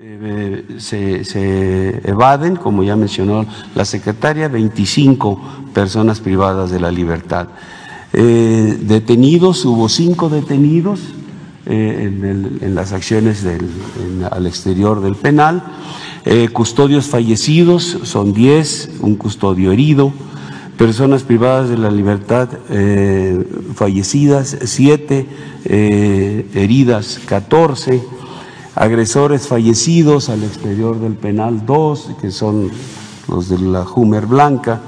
Eh, se, evaden, como ya mencionó la secretaria, 25 personas privadas de la libertad. Eh, detenidos, hubo cinco detenidos eh, en, las acciones al exterior del penal. custodios fallecidos son 10, un custodio herido. Personas privadas de la libertad fallecidas, 7, heridas, 14 agresores fallecidos al exterior del penal 2, que son los de la Humer Blanca.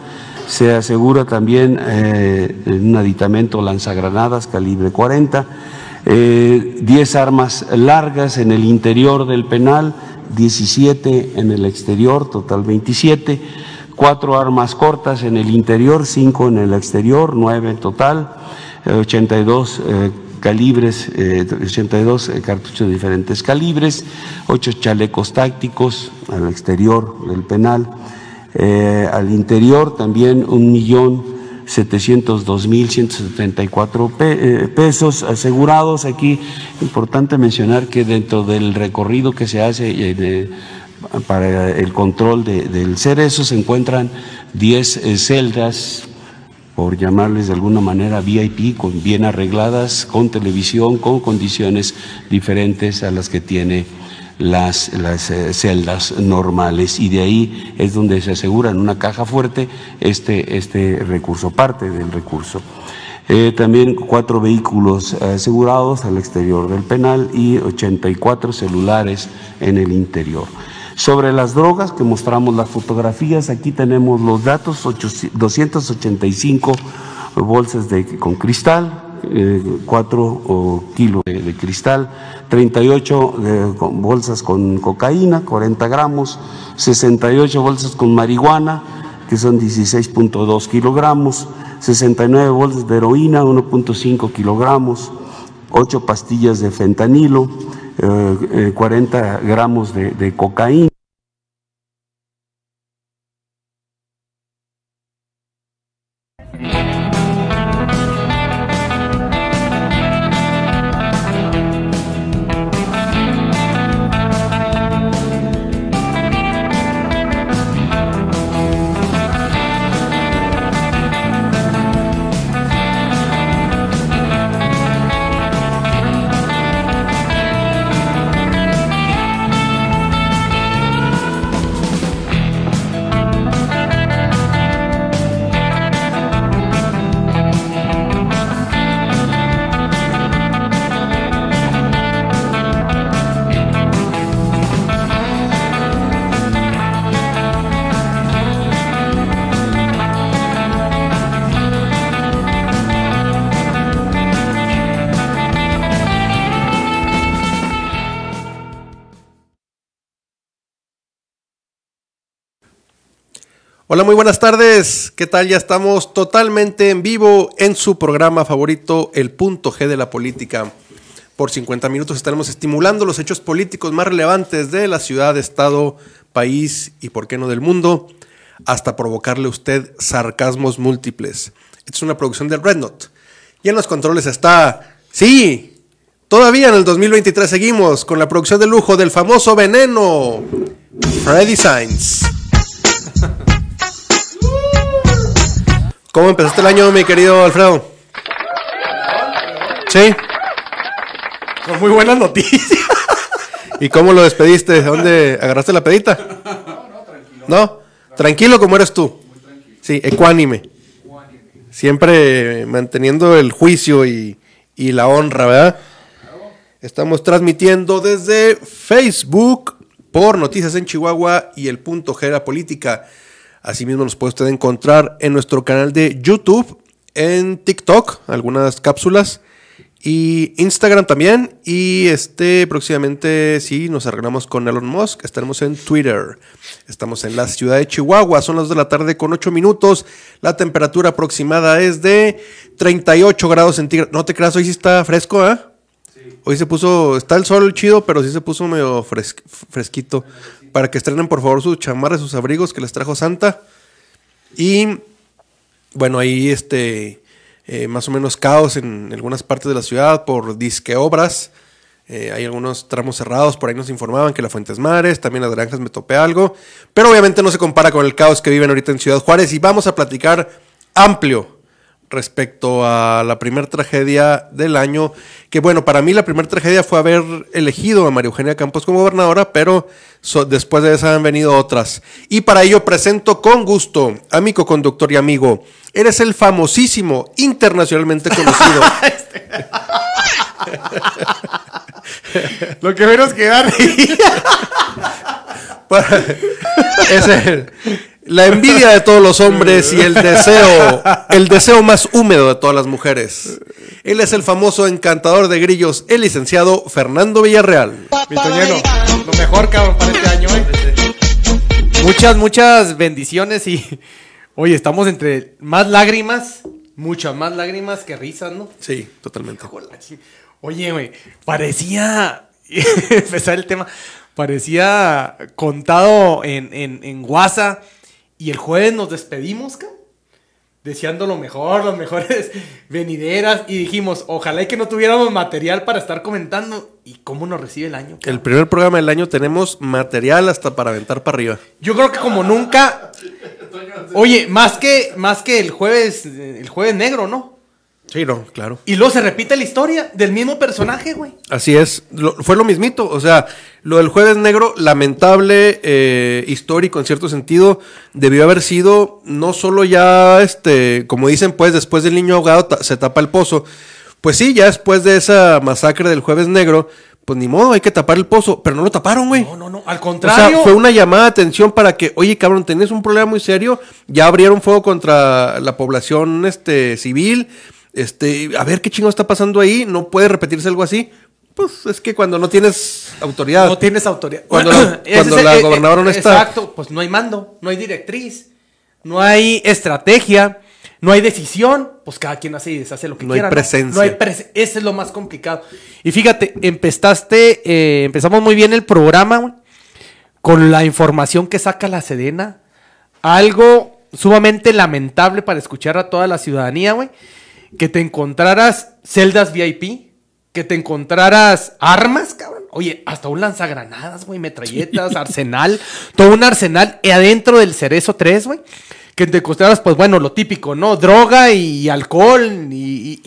Se asegura también eh, un aditamento lanzagranadas calibre 40, 10 eh, armas largas en el interior del penal, 17 en el exterior, total 27, cuatro armas cortas en el interior, cinco en el exterior, 9 en total, 82 eh, calibres, 82 eh, eh, cartuchos de diferentes calibres, ocho chalecos tácticos al exterior del penal, eh, al interior también un millón. mil pesos asegurados. Aquí importante mencionar que dentro del recorrido que se hace para el control de, del cerezo se encuentran 10 celdas por llamarles de alguna manera VIP, con, bien arregladas, con televisión, con condiciones diferentes a las que tiene las, eh, celdas normales y de ahí es donde se asegura en una caja fuerte este, este recurso, parte del recurso. Eh, también cuatro vehículos asegurados al exterior del penal y 84 celulares en el interior. Sobre las drogas, que mostramos las fotografías, aquí tenemos los datos, 285 bolsas de, con cristal, 4 eh, kilos de, cristal, 38 eh, bolsas con cocaína, 40 gramos, 68 bolsas con marihuana, que son 16.2 kilogramos, 69 bolsas de heroína, 1.5 kilogramos, 8 pastillas de fentanilo, eh, 40 eh, gramos de cocaína. buenas tardes. ¿Qué tal? Ya estamos totalmente en vivo en su programa favorito, El Punto G de la Política. Por 50 minutos estaremos estimulando los hechos políticos más relevantes de la ciudad, estado, país y, por qué no, del mundo, hasta provocarle a usted sarcasmos múltiples. Esta es una producción del Red Note. Y en los controles está... Sí, todavía en el 2023 seguimos con la producción de lujo del famoso veneno, Freddy Sainz. ¿Cómo empezaste el año, mi querido Alfredo? Sí. Con muy buenas noticias. ¿Y cómo lo despediste? ¿Dónde agarraste la pedita? No, no, tranquilo. ¿No? Tranquilo como eres tú. Sí, ecuánime. Siempre manteniendo el juicio y, la honra, ¿verdad? Estamos transmitiendo desde Facebook por Noticias en Chihuahua y el punto Gera Política. Asimismo nos puede usted encontrar en nuestro canal de YouTube, en TikTok, algunas cápsulas y Instagram también y este próximamente sí nos arreglamos con Elon Musk, estaremos en Twitter. Estamos en la ciudad de Chihuahua, son las 2 de la tarde con 8 minutos. La temperatura aproximada es de 38 grados centígrados. No te creas, hoy sí está fresco, ¿eh? Sí. Hoy se puso, está el sol chido, pero sí se puso medio fresquito para que estrenen por favor sus chamarras, sus abrigos que les trajo Santa. Y bueno, ahí este, eh, más o menos caos en algunas partes de la ciudad por disque obras. Eh, hay algunos tramos cerrados, por ahí nos informaban que la Fuentes Mares, también las granjas me topé algo. Pero obviamente no se compara con el caos que viven ahorita en Ciudad Juárez y vamos a platicar amplio respecto a la primera tragedia del año, que bueno, para mí la primera tragedia fue haber elegido a María Eugenia Campos como gobernadora, pero después de esa han venido otras. Y para ello presento con gusto a mi co-conductor y amigo, eres el famosísimo, internacionalmente conocido. Lo que menos quedar. es el, la envidia de todos los hombres y el deseo, el deseo más húmedo de todas las mujeres. Él es el famoso encantador de grillos, el licenciado Fernando Villarreal. lo mejor cabrón para este año. ¿eh? Muchas, muchas bendiciones y oye, estamos entre más lágrimas, muchas más lágrimas que risas, ¿no? Sí, totalmente. Oye, güey, parecía empezar el tema parecía contado en, en, en WhatsApp y el jueves nos despedimos, ¿ca? Deseando lo mejor, las mejores venideras. Y dijimos, ojalá y que no tuviéramos material para estar comentando. ¿Y cómo nos recibe el año? El primer programa del año tenemos material hasta para aventar para arriba. Yo creo que como nunca. Oye, más que, más que el jueves, el jueves negro, ¿no? Sí, no, claro. Y luego se repite la historia del mismo personaje, güey. Así es, fue lo mismito. O sea, lo del jueves negro, lamentable, eh, histórico en cierto sentido, debió haber sido no solo ya, este, como dicen, pues después del niño ahogado se tapa el pozo. Pues sí, ya después de esa masacre del jueves negro, pues ni modo, hay que tapar el pozo, pero no lo taparon, güey. No, no, no, al contrario. O sea, fue una llamada de atención para que, oye, cabrón, tenés un problema muy serio, ya abrieron fuego contra la población este, civil este, a ver qué chingo está pasando ahí, no puede repetirse algo así. Pues es que cuando no tienes autoridad. No tienes autoridad. Cuando la, eh, gobernadora no eh, está. Exacto, pues no hay mando, no hay directriz, no hay estrategia, no hay decisión. Pues cada quien hace y deshace lo que no No, hay presencia. Ese es lo más complicado. Y fíjate, empezaste, eh, empezamos muy bien el programa con la información que saca la Sedena. Algo sumamente lamentable para escuchar a toda la ciudadanía, güey que te encontraras celdas VIP, que te encontraras armas, cabrón. Oye, hasta un lanzagranadas, güey, metralletas, arsenal, todo un arsenal adentro del Cerezo 3, güey. Que te encontraras, pues bueno, lo típico, ¿no? Droga y alcohol y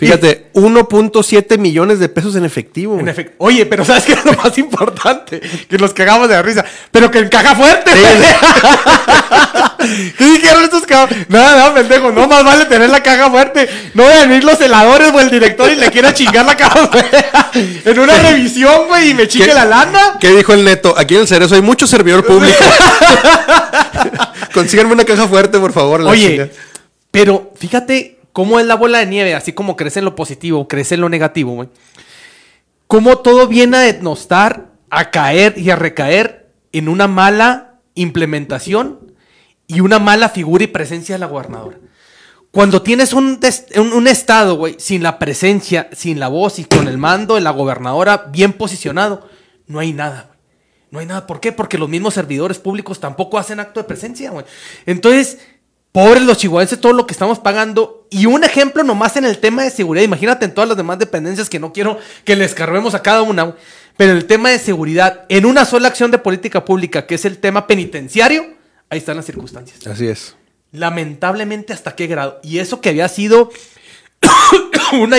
Fíjate, 1.7 millones de pesos en efectivo. Oye, pero ¿sabes qué es lo más importante? Que nos cagamos de risa. Pero que en caja fuerte. ¿Qué dijeron estos cagados? Nada, nada, pendejo. No más vale tener la caja fuerte. No venir a los heladores o el director y le quiera chingar la caja fuerte. en una revisión, güey, y me chingue la lana. ¿Qué dijo el neto? Aquí en el Cerezo hay mucho servidor público. Consíganme una caja fuerte, por favor. Oye, pero fíjate cómo es la bola de nieve, así como crece en lo positivo, crece en lo negativo, güey. Cómo todo viene a etnostar, a caer y a recaer en una mala implementación y una mala figura y presencia de la gobernadora. Cuando tienes un, estado, güey, sin la presencia, sin la voz y con el mando de la gobernadora bien posicionado, no hay nada, güey. No hay nada. ¿Por qué? Porque los mismos servidores públicos tampoco hacen acto de presencia, güey. Entonces, Pobres los chihuahuenses, todo lo que estamos pagando. Y un ejemplo nomás en el tema de seguridad. Imagínate en todas las demás dependencias que no quiero que les carguemos a cada una. Pero el tema de seguridad, en una sola acción de política pública, que es el tema penitenciario, ahí están las circunstancias. Así es. Lamentablemente, ¿hasta qué grado? Y eso que había sido una,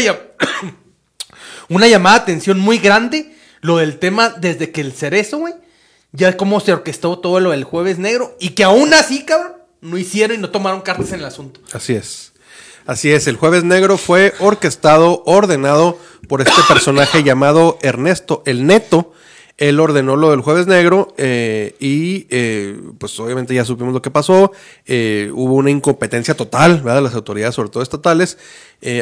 una llamada de atención muy grande, lo del tema desde que el cerezo, güey, ya cómo se orquestó todo lo del jueves negro, y que aún así, cabrón no hicieron y no tomaron cartas en el asunto. Así es. Así es, el jueves negro fue orquestado, ordenado por este personaje llamado Ernesto el Neto. Él ordenó lo del jueves negro eh, y eh, pues obviamente ya supimos lo que pasó. Eh, hubo una incompetencia total, ¿verdad? Las autoridades, sobre todo estatales.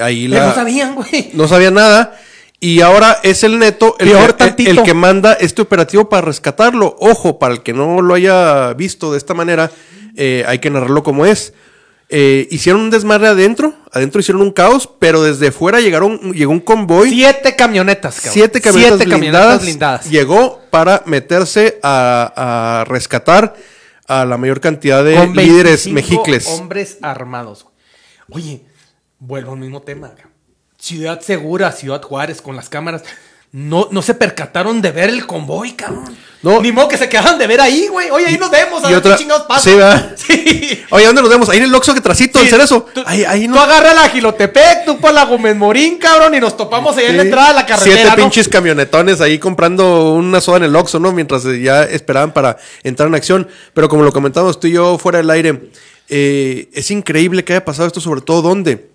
ahí no sabían, güey. No sabían nada. Y ahora es el neto el que, el que manda este operativo para rescatarlo. Ojo, para el que no lo haya visto de esta manera, eh, hay que narrarlo como es. Eh, hicieron un desmadre adentro, adentro hicieron un caos, pero desde fuera llegaron, llegó un convoy. Siete camionetas, cabrón. Siete camionetas, blindadas, Llegó para meterse a, rescatar a la mayor cantidad de líderes mejicles. Hombres armados. Oye, vuelvo al mismo tema. Ciudad segura, Ciudad Juárez, con las cámaras no, se percataron de ver el convoy, cabrón. No. Ni modo que se quedaran de ver ahí, güey. Oye, ahí nos vemos, a chingados Sí, ¿verdad? Sí. Oye, ¿dónde nos vemos? Ahí en el Oxxo que trasito, el cerezo. Tú, no. Tú agarra la Gilotepec, tú por la Gómez Morín, cabrón, y nos topamos ahí en la entrada de la carretera. Siete pinches camionetones ahí comprando una soda en el Oxxo, ¿no? Mientras ya esperaban para entrar en acción. Pero como lo comentamos tú y yo fuera del aire, eh, es increíble que haya pasado esto, sobre todo donde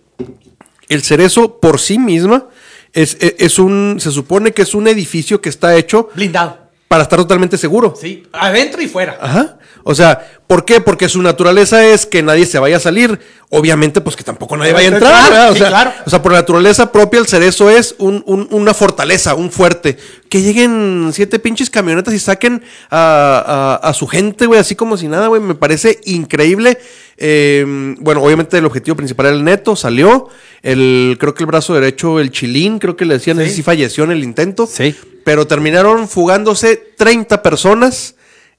el cerezo por sí misma es, e, es, un, se supone que es un edificio que está hecho. Blindado. Para estar totalmente seguro. Sí, adentro y fuera. Ajá. O sea, ¿por qué? Porque su naturaleza es que nadie se vaya a salir. Obviamente, pues que tampoco nadie vaya a entrar. o, sea, o, sea, por naturaleza propia, el cerezo es un, una fortaleza, un fuerte. Que lleguen siete pinches camionetas y saquen a, su gente, güey, así como si nada, güey. Me parece increíble. Em, bueno, obviamente el objetivo principal era el neto, salió. El, creo que el brazo derecho, el chilín, creo que le decían, sí. si falleció en el intento. Sí. Pero terminaron fugándose 30 personas.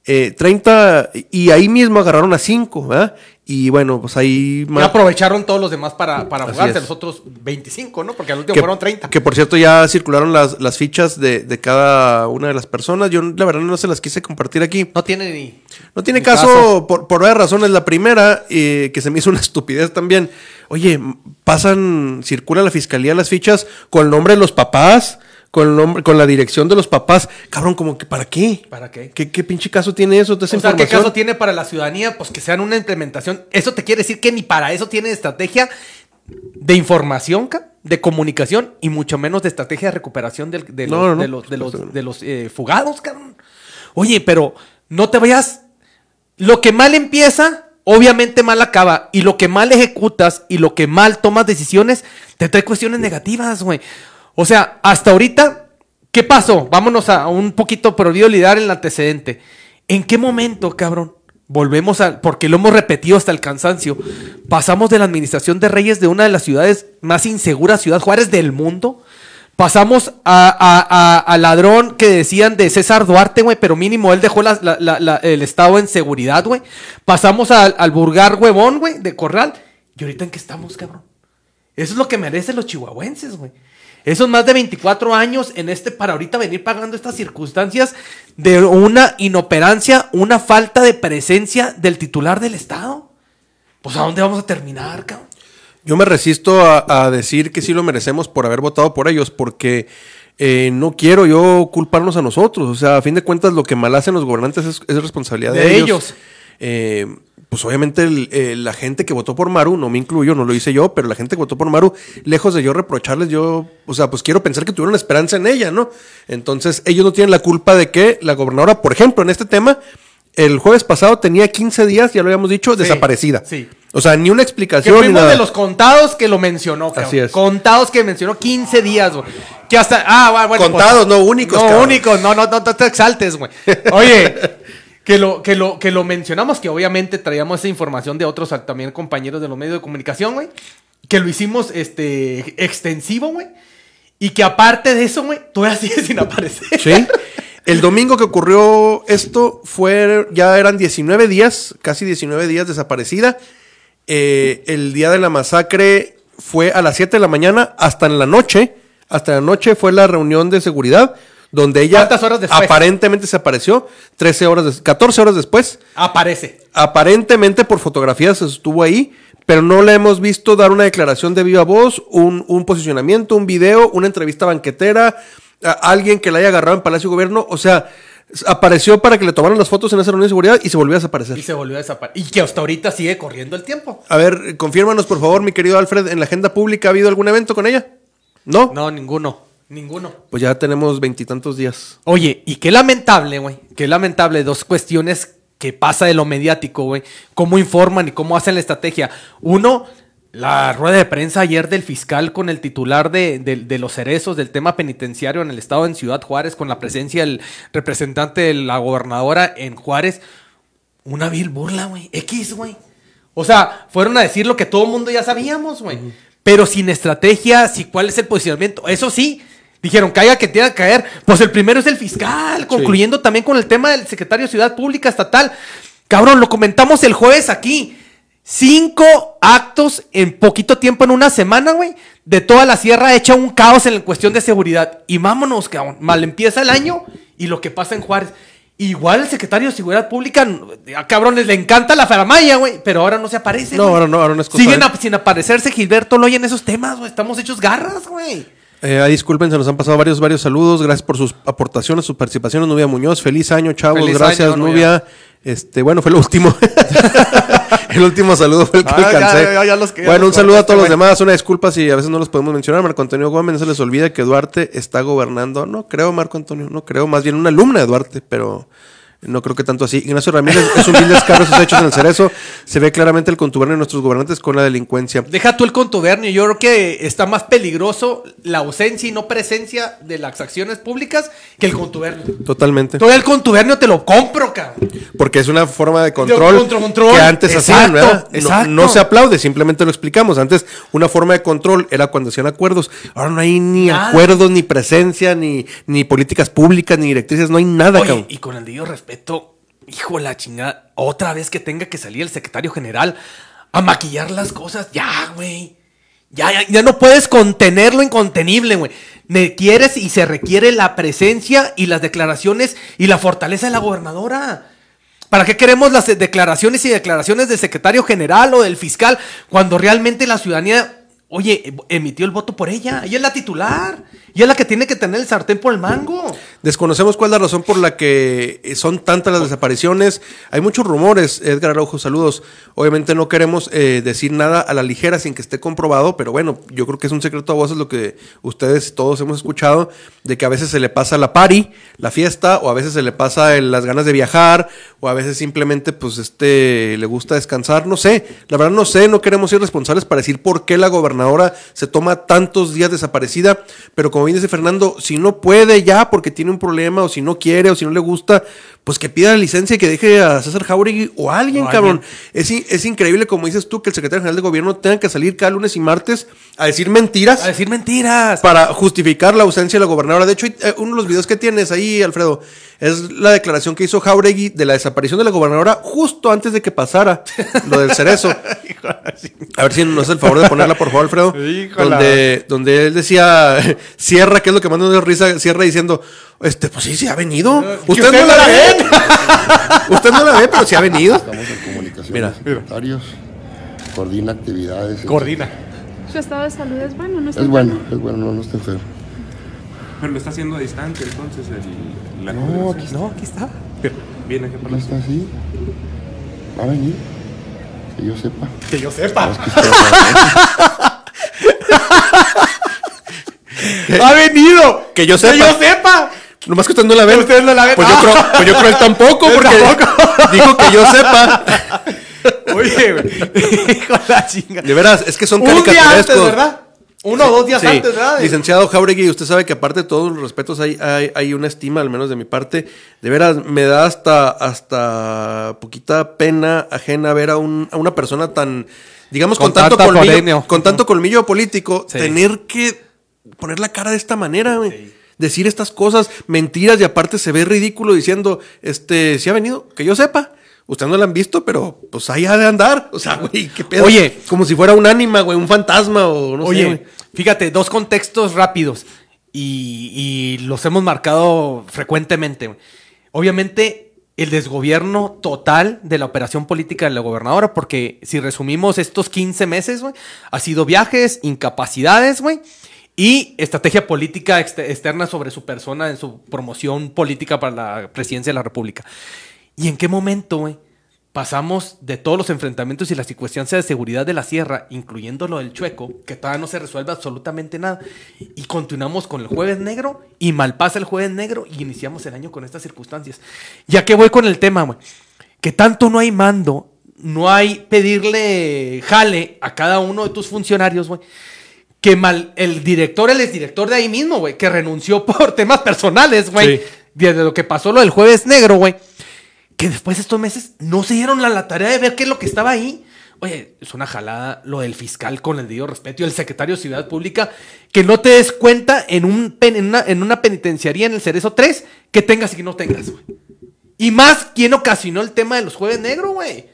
30, eh, y ahí mismo agarraron a 5, ¿verdad? Y bueno, pues ahí... aprovecharon todos los demás para, para jugarse, los otros 25, ¿no? Porque al último fueron 30. Que por cierto ya circularon las, las fichas de, cada una de las personas. Yo la verdad no se las quise compartir aquí. No tiene ni... No tiene caso, por, por varias razones. La primera, eh, que se me hizo una estupidez también. Oye, pasan, circula la fiscalía las fichas con el nombre de los papás con, nombre, con la dirección de los papás. Cabrón, como que ¿para qué? ¿Para qué? ¿Qué, pinche caso tiene eso? O sea, ¿qué caso tiene para la ciudadanía? Pues que sean una implementación. Eso te quiere decir que ni para eso tiene estrategia de información, de comunicación y mucho menos de estrategia de recuperación de, los, eh, fugados, cabrón. Oye, pero no te vayas. Lo que mal empieza, obviamente mal acaba. Y lo que mal ejecutas y lo que mal tomas decisiones, te trae cuestiones negativas, güey. O sea, hasta ahorita, ¿qué pasó? Vámonos a un poquito, pero olvido olvidar el antecedente. ¿En qué momento, cabrón? Volvemos a, porque lo hemos repetido hasta el cansancio, pasamos de la administración de Reyes de una de las ciudades más inseguras, Ciudad Juárez del mundo, pasamos a, a, ladrón que decían de César Duarte, güey, pero mínimo él dejó el Estado en seguridad, güey, pasamos al, al burgar huevón, güey, de Corral, y ahorita en qué estamos, cabrón. Eso es lo que merecen los chihuahuenses, güey. Esos más de 24 años en este, para ahorita venir pagando estas circunstancias de una inoperancia, una falta de presencia del titular del Estado. Pues a dónde vamos a terminar, cabrón. Yo me resisto a, decir que sí lo merecemos por haber votado por ellos, porque eh, no quiero yo culparnos a nosotros. O sea, a fin de cuentas, lo que mal hacen los gobernantes es, responsabilidad de, ellos. Eh, pues obviamente eh, la gente que votó por Maru, no me incluyo, no lo hice yo, pero la gente que votó por Maru, lejos de yo reprocharles, yo, o sea, pues quiero pensar que tuvieron esperanza en ella, ¿no? Entonces, ellos no tienen la culpa de que la gobernadora, por ejemplo, en este tema, el jueves pasado tenía 15 días, ya lo habíamos dicho, desaparecida. Sí. O sea, ni una explicación. Que ni de los contados que lo mencionó, Así Contados que mencionó 15 días, güey. Que hasta. Ah, bueno. Pues, contados, no únicos, No únicos, no, no, no, te exaltes, güey. Oye, que lo, que lo, que lo mencionamos, que obviamente traíamos esa información de otros también compañeros de los medios de comunicación, güey. Que lo hicimos este extensivo, güey. Y que aparte de eso, güey, todavía sigue sin aparecer. Sí. El domingo que ocurrió esto fue, ya eran 19 días, casi 19 días desaparecida. Eh, el día de la masacre fue a las 7 de la mañana hasta en la noche. Hasta la noche fue la reunión de seguridad donde ella aparentemente se apareció, 13 horas, 14 horas después. Aparece. Aparentemente por fotografías estuvo ahí, pero no la hemos visto dar una declaración de viva voz, un, posicionamiento, un video, una entrevista banquetera, alguien que la haya agarrado en Palacio Gobierno, o sea... Apareció para que le tomaran las fotos en esa reunión de seguridad y se volvió a desaparecer. Y se volvió a desaparecer. Y que hasta ahorita sigue corriendo el tiempo. A ver, eh, confírmanos por favor, mi querido Alfred, ¿en la agenda pública ha habido algún evento con ella? ¿No? No, ninguno. Ninguno. Pues ya tenemos veintitantos días. Oye, y qué lamentable, güey. Qué lamentable. Dos cuestiones que pasa de lo mediático, güey. Cómo informan y cómo hacen la estrategia. Uno, la rueda de prensa ayer del fiscal con el titular de, de, los cerezos del tema penitenciario en el estado en Ciudad Juárez, con la presencia del representante de la gobernadora en Juárez. Una vil burla, güey. X, güey. O sea, fueron a decir lo que todo el mundo ya sabíamos, güey. Pero sin estrategia, cuál es el posicionamiento. Eso sí, Dijeron, caiga que tenga que caer. Pues el primero es el fiscal, concluyendo también con el tema del secretario de Ciudad Pública Estatal. Cabrón, lo comentamos el jueves aquí. Cinco actos en poquito tiempo, en una semana, güey, de toda la sierra hecha un caos en la cuestión de seguridad. Y vámonos, cabrón. Mal empieza el año y lo que pasa en Juárez. Igual el secretario de Seguridad Pública, a cabrones le encanta la faramaya, güey, pero ahora no se aparece. No, ahora no, ahora no es cosa Siguen sin aparecerse Gilberto lo en esos temas, güey. Estamos hechos garras, güey. Eh, disculpen, se nos han pasado varios, varios saludos. Gracias por sus aportaciones, sus participaciones, Nubia Muñoz. Feliz año, chavos. Gracias, Nubia. Este, bueno, fue el último. el último saludo fue el que ah, alcancé. bueno, un saludo a todos los demás. Una disculpa si a veces no los podemos mencionar. Marco Antonio Gómez, no se les olvida que Duarte está gobernando. No creo, Marco Antonio, no creo. Más bien una alumna de Duarte, pero no creo que tanto así. Ignacio Ramírez es un descaro hechos en el cerezo. Se ve claramente el contubernio de nuestros gobernantes con la delincuencia. Deja tú el contubernio. Yo creo que está más peligroso la ausencia y no presencia de las acciones públicas que el contubernio. Totalmente. Todavía el contubernio te lo compro, cabrón. Porque es una forma de control, que antes hacían, No, se aplaude, simplemente lo explicamos. Antes una forma de control era cuando hacían acuerdos. Ahora no hay ni acuerdos, ni presencia, ni, ni políticas públicas, ni directrices. No hay nada, cabrón. Y con el debido respeto hijo la chingada, otra vez que tenga que salir el secretario general a maquillar las cosas, ya, güey. Ya, ya, no puedes contener lo incontenible, güey. Me quieres y se requiere la presencia y las declaraciones y la fortaleza de la gobernadora. ¿Para qué queremos las declaraciones y declaraciones del secretario general o del fiscal cuando realmente la ciudadanía, oye, emitió el voto por ella? Ella es la titular. y es la que tiene que tener el sartén por el mango. Desconocemos cuál es la razón por la que eh, son tantas las desapariciones. Hay muchos rumores, Edgar Araujo, saludos. Obviamente no queremos eh, decir nada a la ligera sin que esté comprobado, pero bueno, yo creo que es un secreto a voces lo que ustedes todos hemos escuchado, de que a veces se le pasa la party, la fiesta, o a veces se le pasa las ganas de viajar, o a veces simplemente pues este le gusta descansar, no sé. La verdad no sé, no queremos ser responsables para decir por qué la gobernadora se toma tantos días desaparecida, pero como bien dice Fernando, si no puede ya porque tiene un un problema o si no quiere o si no le gusta, pues que pida la licencia y que deje a César Jauregui o a alguien, cabrón. Es, es, increíble, como dices tú, que el secretario general de gobierno tenga que salir cada lunes y martes a decir mentiras. A decir mentiras. Para justificar la ausencia de la gobernadora. De hecho, eh, uno de los videos que tienes ahí, Alfredo, es la declaración que hizo Jauregui de la desaparición de la gobernadora justo antes de que pasara lo del cerezo. a ver si nos hace el favor de ponerla, por favor, Alfredo. Donde, donde él decía, cierra, que es lo que mandó de risa, cierra diciendo, este, pues sí, se sí, ha venido. usted no la ve Usted no la ve, pero sí ha venido. Estamos en comunicación. Mira, mira. Coordina actividades. Coordina. Su estado de salud es bueno, no está Es bueno, es bueno, no, no está enfermo. Pero lo está haciendo distante entonces, el, No, aquí, no, aquí está. Pero, viene aquí para está así. Va a venir. Que yo sepa. Que yo sepa. ¡Ha venido! ¡Que yo sepa! ¡Que yo sepa! Nomás que usted no la ve. Usted no la ve. Pues, yo, creo, pues yo creo él tampoco, porque dijo que yo sepa. Oye, güey. Hijo la chinga. De veras, es que son Un antes, ¿verdad? Uno o dos días antes, ¿verdad? Licenciado Jauregui, usted sabe que aparte de todos los respetos hay, hay, hay, una estima, al menos de mi parte. De veras, me da hasta, hasta poquita pena ajena ver a, un, una persona tan, digamos, con, tanto, colmillo, con tanto colmillo político, tener que poner la cara de esta manera, güey decir estas cosas, mentiras, y aparte se ve ridículo diciendo, este, si ha venido, que yo sepa. Ustedes no la han visto, pero pues ahí ha de andar. O sea, güey, qué pedo. Oye, como si fuera un ánima, güey, un fantasma o no sé. Oye, fíjate, dos contextos rápidos y, y los hemos marcado frecuentemente. Obviamente, el desgobierno total de la operación política de la gobernadora, porque si resumimos estos 15 meses, güey, ha sido viajes, incapacidades, güey, y estrategia política externa sobre su persona en su promoción política para la presidencia de la República. ¿Y en qué momento, güey? Pasamos de todos los enfrentamientos y las circunstancias de seguridad de la sierra, incluyendo lo del chueco, que todavía no se resuelve absolutamente nada, y continuamos con el jueves negro, y mal pasa el jueves negro, y iniciamos el año con estas circunstancias. Ya que voy con el tema, güey, que tanto no hay mando, no hay pedirle jale a cada uno de tus funcionarios, güey que mal, el director, el exdirector de ahí mismo, güey, que renunció por temas personales, güey. Desde lo que pasó lo del jueves negro, güey. Que después de estos meses no se dieron la, tarea de ver qué es lo que estaba ahí. Oye, es una jalada lo del fiscal con el debido respeto y el secretario de Ciudad Pública, que no te des cuenta en, un en, una, penitenciaría en el Cerezo 3 que tengas y que no tengas, güey. Y más, ¿quién ocasionó el tema de los jueves negros, güey?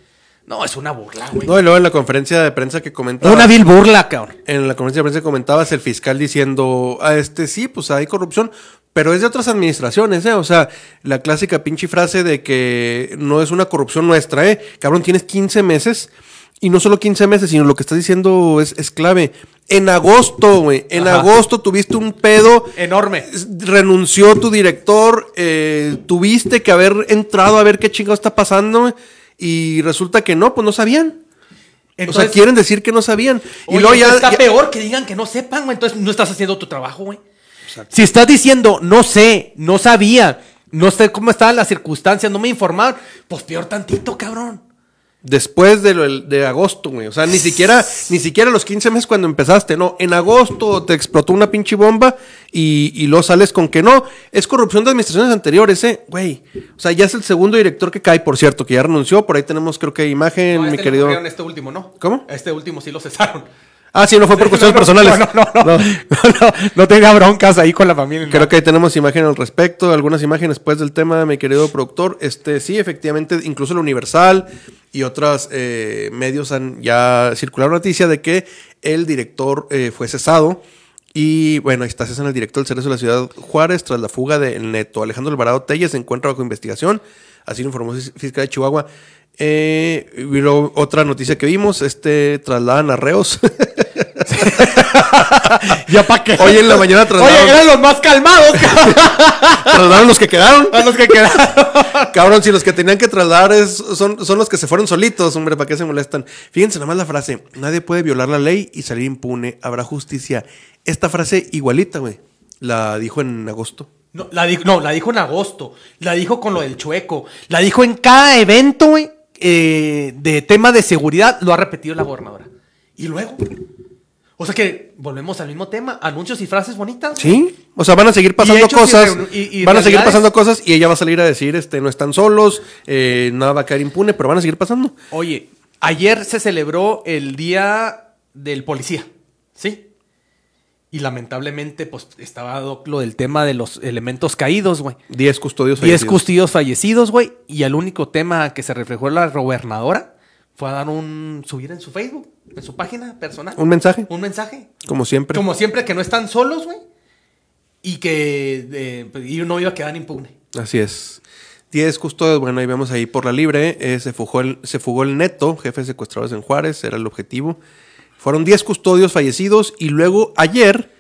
No, es una burla, güey. No, y luego en la conferencia de prensa que comentaba. Una vil burla, cabrón. En la conferencia de prensa que comentabas el fiscal diciendo, a este sí, pues hay corrupción, pero es de otras administraciones, ¿eh? O sea, la clásica pinche frase de que no es una corrupción nuestra, ¿eh? Cabrón, tienes 15 meses. Y no solo 15 meses, sino lo que estás diciendo es, clave. En agosto, güey. En agosto tuviste un pedo. Enorme. Renunció tu director. Eh, tuviste que haber entrado a ver qué chingado está pasando, güey. Y resulta que no, pues no sabían. o sea, quieren decir que no sabían. y luego ya, Está peor que digan que no sepan, güey. Entonces no estás haciendo tu trabajo, güey. Si estás diciendo, no sé, no sabía, no sé cómo estaban las circunstancias, no me informaron, pues peor tantito, cabrón. Después de, de agosto, güey. O sea, ni siquiera, ni siquiera los 15 meses cuando empezaste, no. En agosto te explotó una pinche bomba y, y sales con que no. Es corrupción de administraciones anteriores, ¿eh? Güey. O sea, ya es el segundo director que cae, por cierto, que ya renunció. Por ahí tenemos, creo que, imagen, este mi querido. Este último, ¿no? ¿Cómo? Este último sí lo cesaron. Ah, sí, no fue por cuestiones personales. No, no, no, no, no, tenga broncas ahí con la familia. Creo que ahí tenemos imágenes al respecto, algunas imágenes después pues, del tema, mi querido productor. Este, sí, efectivamente, incluso el Universal y otros eh, medios han ya circulado noticia de que el director eh, fue cesado y bueno, estás en el directo del Cerezo de la Ciudad Juárez tras la fuga del Neto. Alejandro Alvarado Telles se encuentra bajo investigación, así lo informó Fiscal de Chihuahua. Eh, y luego, otra noticia que vimos, este trasladan a reos ¿Ya para qué? Hoy en la mañana trasladaron. Oye, eran los más calmados, cabrón. trasladaron los que quedaron. A los que quedaron. cabrón, si los que tenían que trasladar son, son los que se fueron solitos, hombre, ¿para qué se molestan? Fíjense nada más la frase: nadie puede violar la ley y salir impune, habrá justicia. Esta frase igualita, güey, la dijo en agosto. No la, dijo, no, la dijo en agosto. La dijo con lo del chueco. La dijo en cada evento, güey, eh, de tema de seguridad. Lo ha repetido la gobernadora. Y luego. O sea que volvemos al mismo tema, anuncios y frases bonitas. Sí, o sea, van a seguir pasando cosas, y, van a seguir pasando cosas y ella va a salir a decir, este, no están solos, eh, nada va a caer impune, pero van a seguir pasando. Oye, ayer se celebró el día del policía, ¿sí? Y lamentablemente, pues, estaba lo del tema de los elementos caídos, güey. Diez custodios fallecidos. Diez custodios fallecidos, güey, y el único tema que se reflejó la gobernadora fue a dar un subir en su Facebook, en su página personal. Un mensaje. Un mensaje. Como siempre. Como siempre, que no están solos, güey. Y que eh, pues, y no iba a quedar impune. Así es. Diez custodios, bueno, ahí vemos ahí por la libre, eh, se, fugó el, se fugó el neto, jefe de en Juárez, era el objetivo. Fueron 10 custodios fallecidos y luego ayer,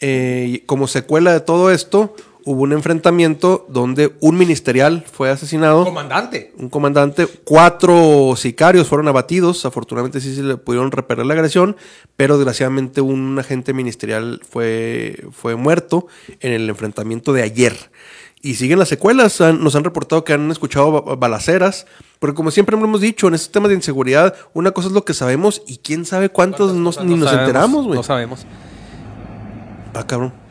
eh, como secuela de todo esto, hubo un enfrentamiento donde un ministerial fue asesinado. Un comandante. Un comandante. Cuatro sicarios fueron abatidos. Afortunadamente sí se le pudieron repeler la agresión, pero desgraciadamente un agente ministerial fue, fue muerto en el enfrentamiento de ayer. Y siguen las secuelas. nos han reportado que han escuchado balaceras. Porque como siempre hemos dicho, en este tema de inseguridad, una cosa es lo que sabemos y quién sabe cuántos, ni nos enteramos, güey. No sabemos. Ah, cabrón.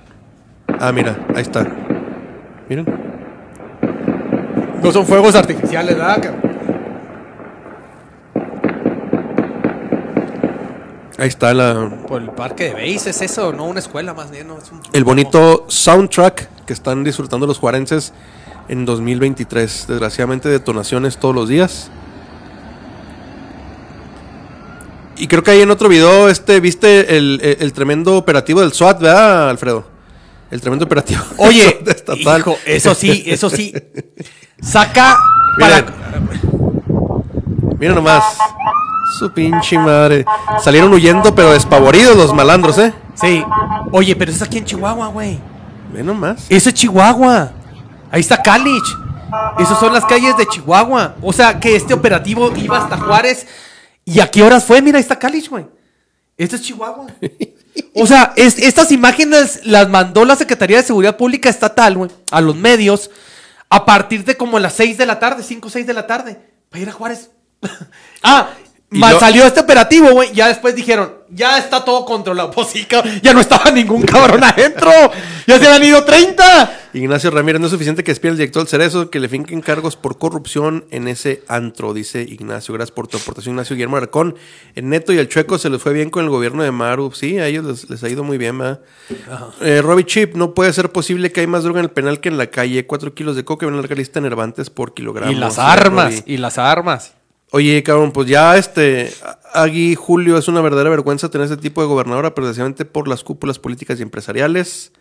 Ah, mira, ahí está. Miren. No son fuegos artificiales, ¿verdad? Ahí está la. Por el parque de Beis, es eso, no una escuela más bien. No, es un... El bonito soundtrack que están disfrutando los juarenses en 2023. Desgraciadamente, detonaciones todos los días. Y creo que ahí en otro video, este, viste el tremendo operativo del SWAT, ¿verdad, Alfredo? El tremendo operativo. Oye, eso sí, eso sí. Saca para... Mira nomás. Su pinche madre. Salieron huyendo, pero despavoridos los malandros, ¿eh? Sí. Oye, pero eso es aquí en Chihuahua, güey. Mira nomás. Eso es Chihuahua. Ahí está Kalich. Esas son las calles de Chihuahua. O sea, que este operativo iba hasta Juárez. ¿Y a qué horas fue? Mira, ahí está Kalich, güey. Este es Chihuahua. O sea, estas imágenes las mandó la Secretaría de Seguridad Pública Estatal, a los medios, a partir de como las 6 de la tarde, 5 o seis de la tarde, para ir a Juárez. ah, Mal salió este operativo, güey. Ya después dijeron, ya está todo controlado. Pues sí, ya no estaba ningún cabrón adentro. Ya se han ido 30. Ignacio Ramírez, no es suficiente que espía el director del Cerezo que le finquen cargos por corrupción en ese antro, dice Ignacio. Gracias por tu aportación, Ignacio Guillermo Arcón. El Neto y el Chueco se les fue bien con el gobierno de Maru. Sí, a ellos les, ha ido muy bien, ¿verdad? Eh, Robbie Chip, no puede ser posible que hay más droga en el penal que en la calle. Cuatro kilos de coca y la larga lista enervantes por kilogramo. Y las armas, y las armas. Oye, cabrón, pues ya este, Agui Julio, es una verdadera vergüenza tener este tipo de gobernadora, precisamente por las cúpulas políticas y empresariales.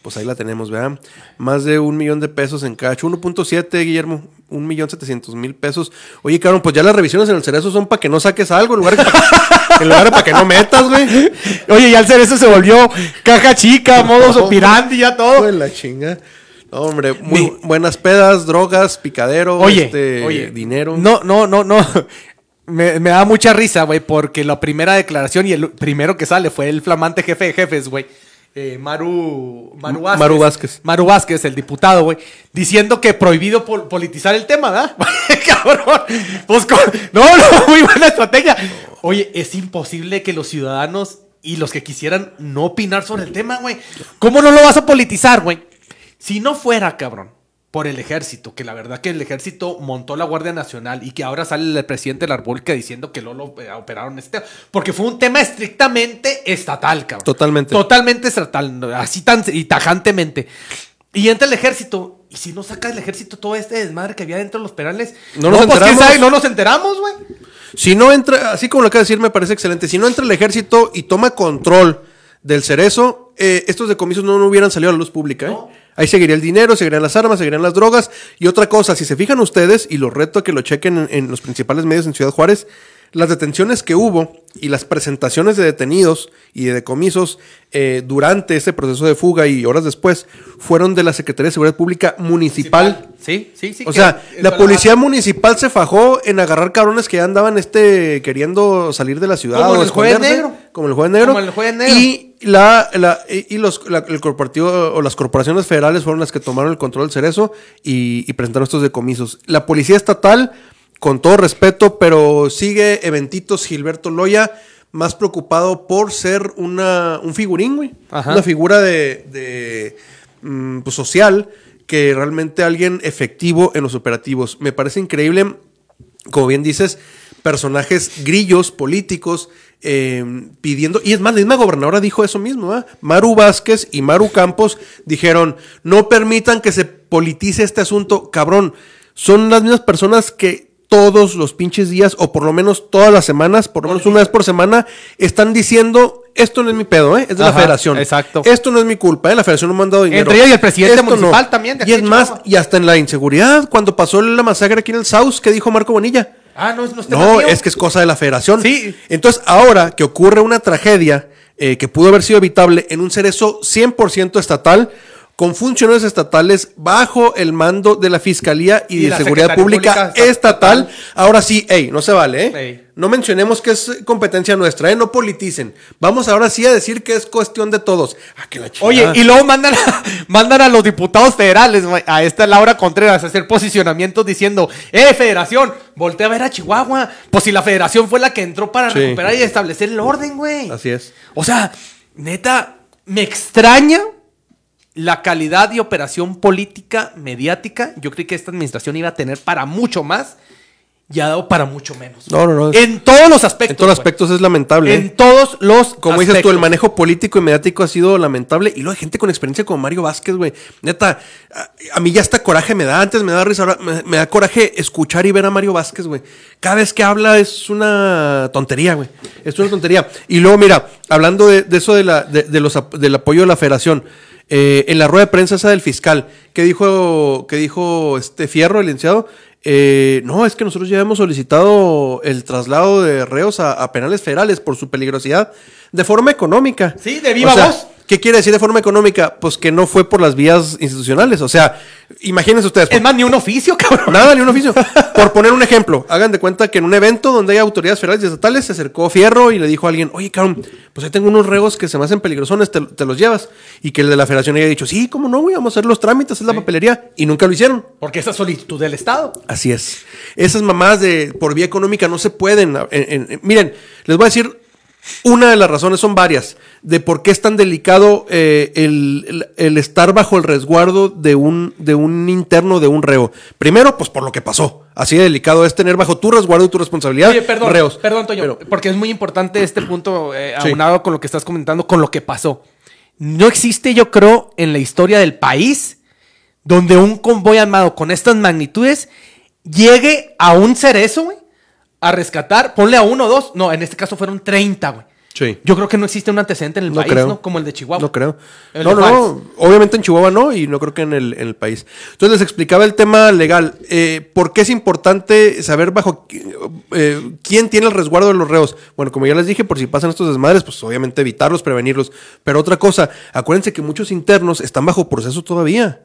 Pues ahí la tenemos, vean, Más de un millón de pesos en cacho, 1.7, Guillermo. Un millón setecientos mil pesos. Oye, cabrón, pues ya las revisiones en el cerezo son para que no saques algo, en lugar, de, para que no metas, güey. Oye, ya el cerezo se volvió caja chica, modos y ya todo. Pues la chinga. Hombre, muy buenas pedas, drogas, picadero, este, dinero. No, no, no, no. Me, da mucha risa, güey, porque la primera declaración y el primero que sale fue el flamante jefe de jefes, güey. Eh, Maru, Maru Vázquez, Maru, Vázquez, el diputado, güey. Diciendo que prohibido politizar el tema, ¿verdad? Cabrón. Pues no, no, muy buena estrategia. Oye, es imposible que los ciudadanos y los que quisieran no opinar sobre el tema, güey. ¿Cómo no lo vas a politizar, güey? Si no fuera, cabrón, por el ejército, que la verdad que el ejército montó la Guardia Nacional y que ahora sale el presidente de la República diciendo que Lolo lo eh, operaron este, porque fue un tema estrictamente estatal, cabrón. Totalmente. Totalmente estatal, así tan y tajantemente. Y entra el ejército. Y si no saca el ejército todo este desmadre que había dentro de los perales. no, nos pues, enteramos. No nos enteramos, güey. Si no entra, así como lo acaba de decir, me parece excelente. Si no entra el ejército y toma control del cerezo, eh, estos decomisos no, no hubieran salido a la luz pública. ¿eh? No. Ahí seguiría el dinero, seguirían las armas, seguirían las drogas. Y otra cosa, si se fijan ustedes, y los reto a que lo chequen en los principales medios en Ciudad Juárez, las detenciones que hubo y las presentaciones de detenidos y de decomisos eh, durante ese proceso de fuga y horas después fueron de la Secretaría de Seguridad Pública Municipal. Sí, sí, sí. O sea, la policía municipal se fajó en agarrar cabrones que andaban este queriendo salir de la ciudad como el juez negro. Como el juez negro. Como el juez negro. Y la, y los el o las corporaciones federales fueron las que tomaron el control del cerezo y, y presentaron estos decomisos. La policía estatal con todo respeto, pero sigue eventitos Gilberto Loya más preocupado por ser una, un figurín, Una figura de, mm, pues, social que realmente alguien efectivo en los operativos. Me parece increíble, como bien dices, personajes grillos políticos em, pidiendo, y es más, la misma gobernadora dijo eso mismo, ¿ah? Maru Vázquez y Maru Campos dijeron, no permitan que se politice este asunto, cabrón, son las mismas personas que todos los pinches días, o por lo menos todas las semanas, por lo menos una vez por semana, están diciendo, esto no es mi pedo, ¿eh? es de la federación. Exacto. Esto no es mi culpa, ¿eh? la federación no me ha dado dinero. y el presidente municipal también. y es más, y hasta en la inseguridad, cuando pasó la masacre aquí en el South, que dijo Marco Bonilla. Ah, no, es que es cosa de la federación. Sí. Entonces, ahora que ocurre una tragedia eh, que pudo haber sido evitable en un cerezo 100% estatal, con funcionarios estatales bajo el mando de la Fiscalía y, de Seguridad Pública, estatal. Ahora sí, ey, no se vale, ¿eh? No mencionemos que es competencia nuestra, ¿eh? No politicen. Vamos ahora sí a decir que es cuestión de todos. Ah, Oye, y luego mandan a, mandan a los diputados federales, a esta Laura Contreras, a hacer posicionamientos diciendo, eh, federación, voltea a ver a Chihuahua. Pues si la federación fue la que entró para recuperar y establecer el orden, güey. Así es. O sea, neta, me extraña la calidad y operación política, mediática, yo creí que esta administración iba a tener para mucho más y ha dado para mucho menos. No, no, no. En todos los aspectos. En todos los aspectos es lamentable. ¿eh? En todos los Como dices tú, el manejo político y mediático ha sido lamentable. Y luego hay gente con experiencia como Mario Vázquez, güey. Neta, a, mí ya está coraje me da. Antes me da risa, ahora me, da coraje escuchar y ver a Mario Vázquez, güey. Cada vez que habla es una tontería, güey. Es una tontería. Y luego, mira, hablando de, eso de, la, los, del apoyo de la federación. Eh, en la rueda de prensa esa del fiscal, que dijo, que dijo este Fierro, el licenciado, eh, no, es que nosotros ya hemos solicitado el traslado de reos a, penales federales por su peligrosidad de forma económica. Sí, de viva voz. ¿Qué quiere decir de forma económica? Pues que no fue por las vías institucionales. O sea, imagínense ustedes. Es más, ni un oficio, cabrón. Nada, ni un oficio. por poner un ejemplo, hagan de cuenta que en un evento donde hay autoridades federales y estatales, se acercó Fierro y le dijo a alguien, oye, cabrón, pues ahí tengo unos regos que se me hacen peligrosones, te, los llevas. Y que el de la federación haya dicho, sí, cómo no, güey, vamos a hacer los trámites, es la papelería. Y nunca lo hicieron. Porque esa solicitud del Estado. Así es. Esas mamás de por vía económica no se pueden. miren, les voy a decir una de las razones, son varias de por qué es tan delicado eh, el, estar bajo el resguardo de un, interno, de un reo. Primero, pues por lo que pasó. Así de delicado es tener bajo tu resguardo y tu responsabilidad Oye, perdón, reos. Perdón, Antonio, porque es muy importante este punto eh, aunado con lo que estás comentando, con lo que pasó. No existe, yo creo, en la historia del país donde un convoy armado con estas magnitudes llegue a un cerezo, güey, a rescatar, ponle a uno o dos, no, en este caso fueron 30, güey yo creo que no existe un antecedente en el país, Como el de Chihuahua. No creo. no, no, obviamente en Chihuahua no, y no creo que en el, país. Entonces les explicaba el tema legal. Eh, ¿Por qué es importante saber bajo eh, quién tiene el resguardo de los reos? Bueno, como ya les dije, por si pasan estos desmadres, pues obviamente evitarlos, prevenirlos. Pero otra cosa, acuérdense que muchos internos están bajo proceso todavía.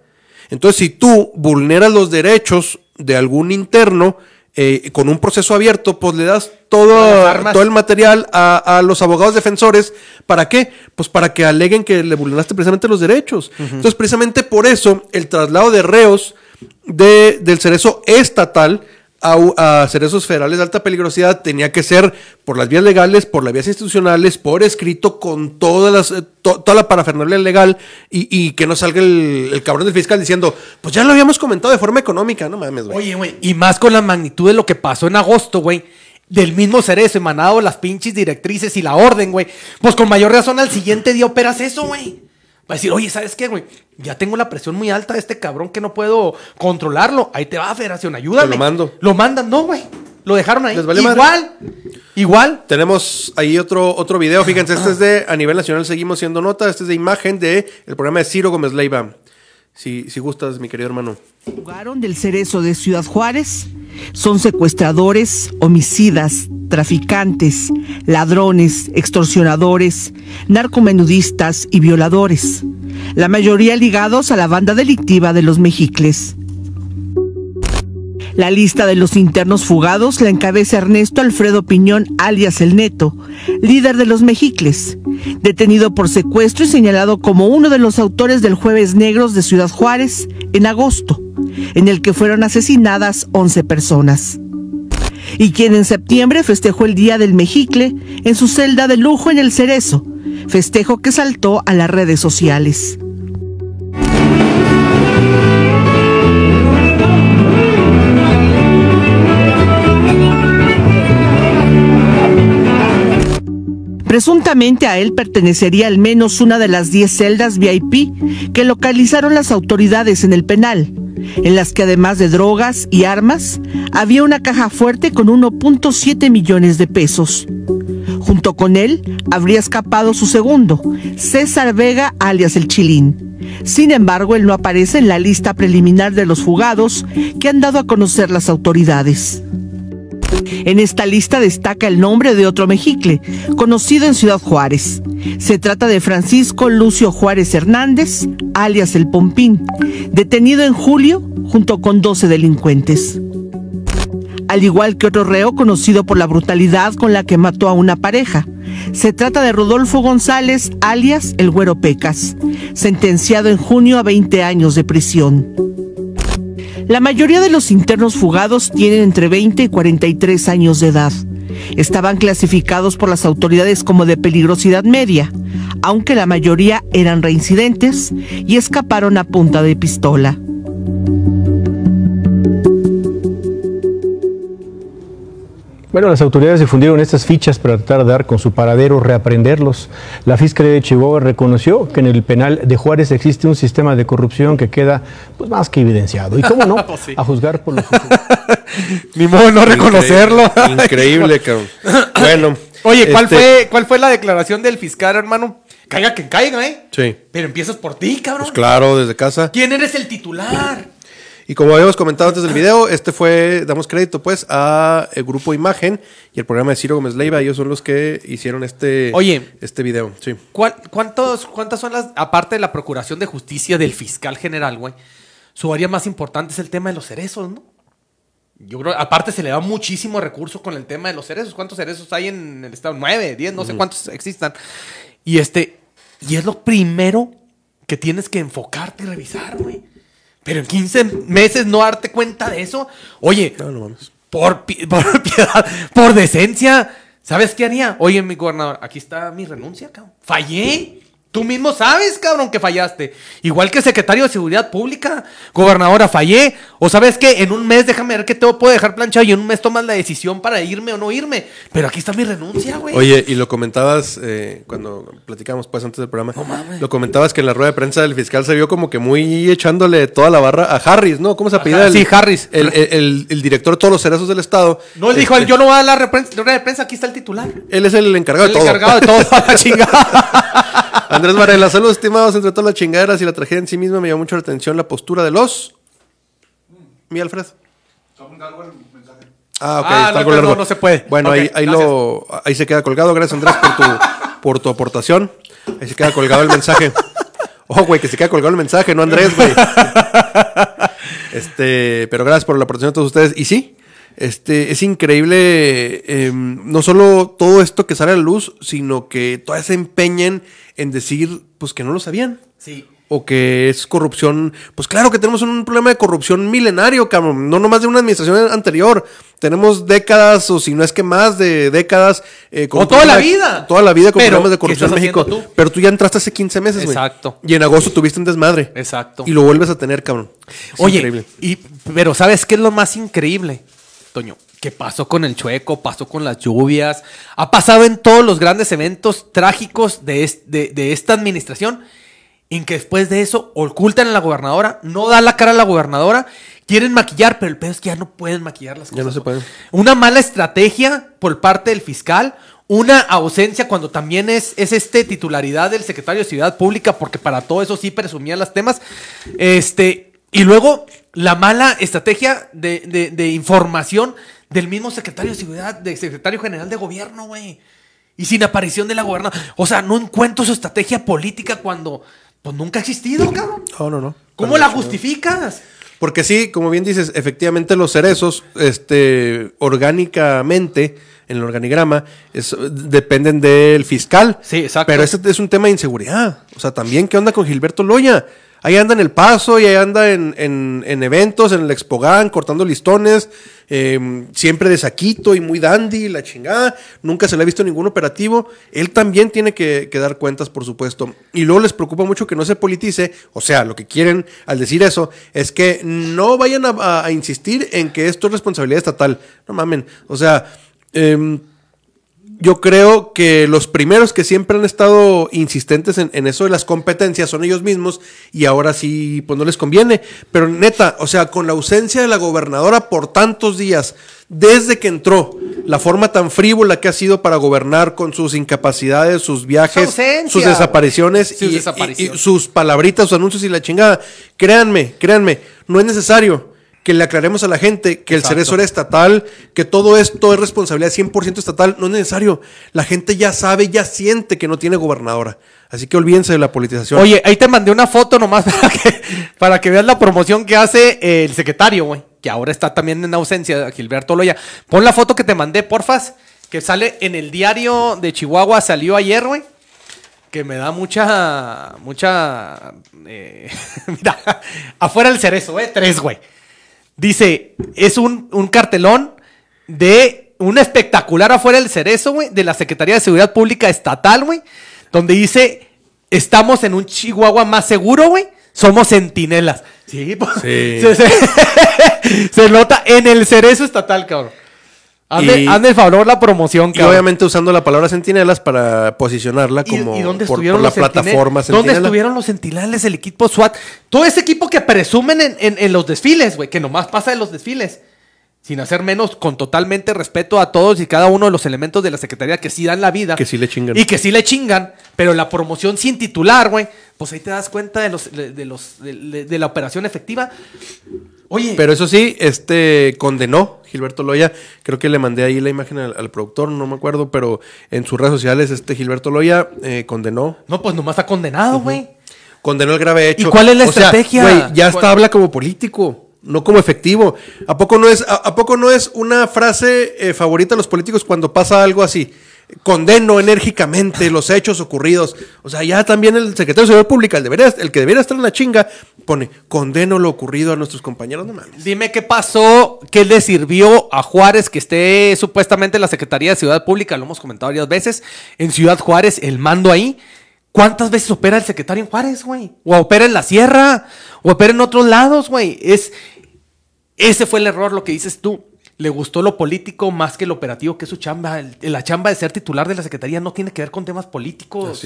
Entonces, si tú vulneras los derechos de algún interno, eh, con un proceso abierto, pues le das todo, el material a, los abogados defensores. ¿Para qué? Pues para que aleguen que le vulneraste precisamente los derechos. Entonces, precisamente por eso, el traslado de reos del cerezo estatal a, hacer esos federales de alta peligrosidad tenía que ser por las vías legales, por las vías institucionales, por escrito, con eh, toda la parafernalia legal y, que no salga el, cabrón del fiscal diciendo, pues ya lo habíamos comentado de forma económica, no mames, güey. Oye, güey, y más con la magnitud de lo que pasó en agosto, güey. Del mismo cerezo emanado las pinches directrices y la orden, güey. Pues con mayor razón al siguiente día operas eso, güey. Va a decir, oye, ¿sabes qué, güey? Ya tengo la presión muy alta de este cabrón que no puedo controlarlo. Ahí te va, Federación, ayúdame. lo mando. Lo mandan, no, güey. Lo dejaron ahí. igual, igual. Tenemos ahí otro, otro video. Fíjense, este es de, a nivel nacional seguimos siendo nota. Este es de imagen de el programa de Ciro Gómez Leiva. Si, si gustas, mi querido hermano. Jugaron del cerezo de Ciudad Juárez. Son secuestradores, homicidas, traficantes, ladrones, extorsionadores, narcomenudistas y violadores. La mayoría ligados a la banda delictiva de los Mejicles. La lista de los internos fugados la encabeza Ernesto Alfredo Piñón, alias El Neto, líder de los Mejicles, detenido por secuestro y señalado como uno de los autores del Jueves Negros de Ciudad Juárez en agosto en el que fueron asesinadas 11 personas. Y quien en septiembre festejó el Día del Mejicle en su celda de lujo en el Cerezo, festejo que saltó a las redes sociales. Presuntamente a él pertenecería al menos una de las 10 celdas VIP que localizaron las autoridades en el penal en las que además de drogas y armas, había una caja fuerte con 1.7 millones de pesos. Junto con él habría escapado su segundo, César Vega alias el Chilín. Sin embargo, él no aparece en la lista preliminar de los fugados que han dado a conocer las autoridades. En esta lista destaca el nombre de otro mejicle, conocido en Ciudad Juárez. Se trata de Francisco Lucio Juárez Hernández, alias El Pompín, detenido en julio junto con 12 delincuentes al igual que otro reo conocido por la brutalidad con la que mató a una pareja. Se trata de Rodolfo González, alias el Güero Pecas, sentenciado en junio a 20 años de prisión. La mayoría de los internos fugados tienen entre 20 y 43 años de edad. Estaban clasificados por las autoridades como de peligrosidad media, aunque la mayoría eran reincidentes y escaparon a punta de pistola. Bueno, las autoridades difundieron estas fichas para tratar de dar con su paradero reaprenderlos. La Fiscalía de Chihuahua reconoció que en el penal de Juárez existe un sistema de corrupción que queda pues, más que evidenciado. Y cómo no, pues a juzgar por los Ni modo no reconocerlo. Increíble, cabrón. bueno. Oye, ¿cuál, este- fue, ¿cuál fue la declaración del fiscal, hermano? Caiga que caiga, ¿eh? Sí. Pero empiezas por ti, cabrón. Pues claro, desde casa. ¿Quién eres el titular? Y como habíamos comentado antes del video, este fue, damos crédito pues a el eh, grupo Imagen y el programa de Ciro Gómez Leiva. Ellos son los que hicieron este, este video. Sí. cuántos, ¿Cuántas son las, aparte de la Procuración de Justicia del fiscal general, güey? Su área más importante es el tema de los cerezos, ¿no? Yo creo, aparte se le da muchísimo recurso con el tema de los cerezos. ¿Cuántos cerezos hay en el estado? Nueve, diez, no sé cuántos existan. Y este, y es lo primero que tienes que enfocarte y revisar, güey. Pero en 15 meses no darte cuenta de eso. Oye, Por, por piedad, por decencia, ¿sabes qué haría? Oye, mi gobernador, aquí está mi renuncia, cabrón. Fallé. Tú mismo sabes, cabrón, que fallaste. Igual que secretario de Seguridad Pública, gobernadora, fallé. O sabes que en un mes déjame ver que te puedo dejar planchado y en un mes tomas la decisión para irme o no irme. Pero aquí está mi renuncia, güey. Oye, y lo comentabas eh, cuando platicamos pues antes del programa. No mames. Lo comentabas que en la rueda de prensa del fiscal se vio como que muy echándole toda la barra a Harris, ¿no? ¿Cómo se apellida? Sí, Harris. El, director de todos los cerezos del Estado. No, él dijo, este, yo no voy a la rueda de prensa, aquí está el titular. Él es el encargado de todo. El encargado de todo, chingada. Andrés Varela, saludos estimados. Entre todas las chingaderas y la tragedia en sí misma, me llamó mucho la atención la postura de los. Mm. Mi Alfred. Ah, ok. Ah, está no, no, se puede. Bueno, ahí, se queda colgado. Gracias, Andrés, por tu, por tu aportación. Ahí se queda colgado el mensaje. oh, güey, que se queda colgado el mensaje, no Andrés, güey. Este, pero gracias por la aportación de todos ustedes. Y sí, este, es increíble em, no solo todo esto que sale a la luz, sino que todavía se empeñen en decir pues que no lo sabían. Sí. O que es corrupción. Pues claro que tenemos un problema de corrupción milenario, cabrón. No nomás de una administración anterior. Tenemos décadas, o si no es que más de décadas. Eh, con toda la vida. Toda la vida con problemas de corrupción en México. Pero tú ya entraste hace 15 meses, güey. Exacto. y en agosto tuviste un desmadre. Exacto. Y lo vuelves a tener, cabrón. Oye, Y, pero ¿sabes qué es lo más increíble? Toño, que pasó con el chueco, pasó con las lluvias, ha pasado en todos los grandes eventos trágicos de, de, esta administración, en que después de eso ocultan a la gobernadora, no da la cara a la gobernadora, quieren maquillar, pero el pedo es que ya no pueden maquillar las cosas. Ya no se pueden. Una mala estrategia por parte del fiscal, una ausencia cuando también es, es este titularidad del secretario de Ciudad Pública, porque para todo eso sí presumían las temas. Este, y luego la mala estrategia de, de, información del mismo secretario de Seguridad, del secretario general de gobierno, güey. Y sin aparición de la gobernadora. O sea, no encuentro su estrategia política cuando pues nunca ha existido, cabrón. No, no, no. ¿Cómo la justificas? Porque sí, como bien dices, efectivamente los cerezos, este, orgánicamente, en el organigrama, dependen del fiscal. Sí, exacto. Pero ese es un tema de inseguridad. O sea, también, ¿qué onda con Gilberto Loya? Ahí anda en el paso y ahí anda en, eventos, en el expogán, cortando listones, em, siempre de saquito y muy dandy, la chingada. Nunca se le ha visto ningún operativo. Él también tiene que, dar cuentas, por supuesto. Y luego les preocupa mucho que no se politice. O sea, lo que quieren al decir eso es que no vayan a, insistir en que esto es responsabilidad estatal. No mamen. O sea, eh, yo creo que los primeros que siempre han estado insistentes en, eso de las competencias son ellos mismos y ahora sí, pues no les conviene. Pero neta, o sea, con la ausencia de la gobernadora por tantos días, desde que entró, la forma tan frívola que ha sido para gobernar con sus incapacidades, sus viajes, sus desapariciones y sus palabritas, sus anuncios y la chingada. Créanme, créanme, no es necesario que le aclaremos a la gente que el cerezo era estatal, que todo esto es responsabilidad 100% estatal, no es necesario. La gente ya sabe, ya siente que no tiene gobernadora. Así que olvídense de la politización. Oye, ahí te mandé una foto nomás para que, veas la promoción que hace eh, el secretario, güey, que ahora está también en ausencia, Gilberto Loya. Pon la foto que te mandé, porfa que sale en el diario de Chihuahua, salió ayer, güey que me da mucha, mucha, eh, mira, afuera el cerezo, eh, tres, güey. Dice, es un, un cartelón de un espectacular afuera del cerezo, güey, de la Secretaría de Seguridad Pública Estatal, güey, donde dice, estamos en un Chihuahua más seguro, güey, somos centinelas. Sí, pues, Se, se nota en el cerezo estatal, cabrón. Hazme, favor la promoción, que obviamente usando la palabra Centinelas para posicionarla como por, la plataforma ¿Dónde estuvieron los centinelas? el equipo SWAT? Todo ese equipo que presumen en, los desfiles, güey, que nomás pasa en los desfiles. Sin hacer menos, con totalmente respeto a todos y cada uno de los elementos de la Secretaría que sí dan la vida. Que sí le chingan. Y que sí le chingan, pero la promoción sin titular, güey. Pues ahí te das cuenta de, los, de, los, de la operación efectiva. Pero eso sí, este condenó Gilberto Loya. Creo que le mandé ahí la imagen al, productor, no me acuerdo, pero en sus redes sociales, este Gilberto Loya eh, condenó. No, pues nomás ha condenado, güey. Condenó el grave hecho. ¿Y cuál es la estrategia? ya está habla como político no como efectivo. ¿A poco no es, a, poco no es una frase eh, favorita de los políticos cuando pasa algo así? Condeno enérgicamente los hechos ocurridos. O sea, ya también el secretario de ciudad Pública, el, el que debería estar en la chinga, pone condeno lo ocurrido a nuestros compañeros. de Dime qué pasó, qué le sirvió a Juárez que esté supuestamente en la Secretaría de Ciudad Pública, lo hemos comentado varias veces, en Ciudad Juárez, el mando ahí. ¿Cuántas veces opera el secretario en Juárez, güey? O opera en la sierra, o opera en otros lados, güey. Es, ese fue el error, lo que dices tú. Le gustó lo político más que lo operativo, que es su chamba. la chamba de ser titular de la Secretaría no tiene que ver con temas políticos.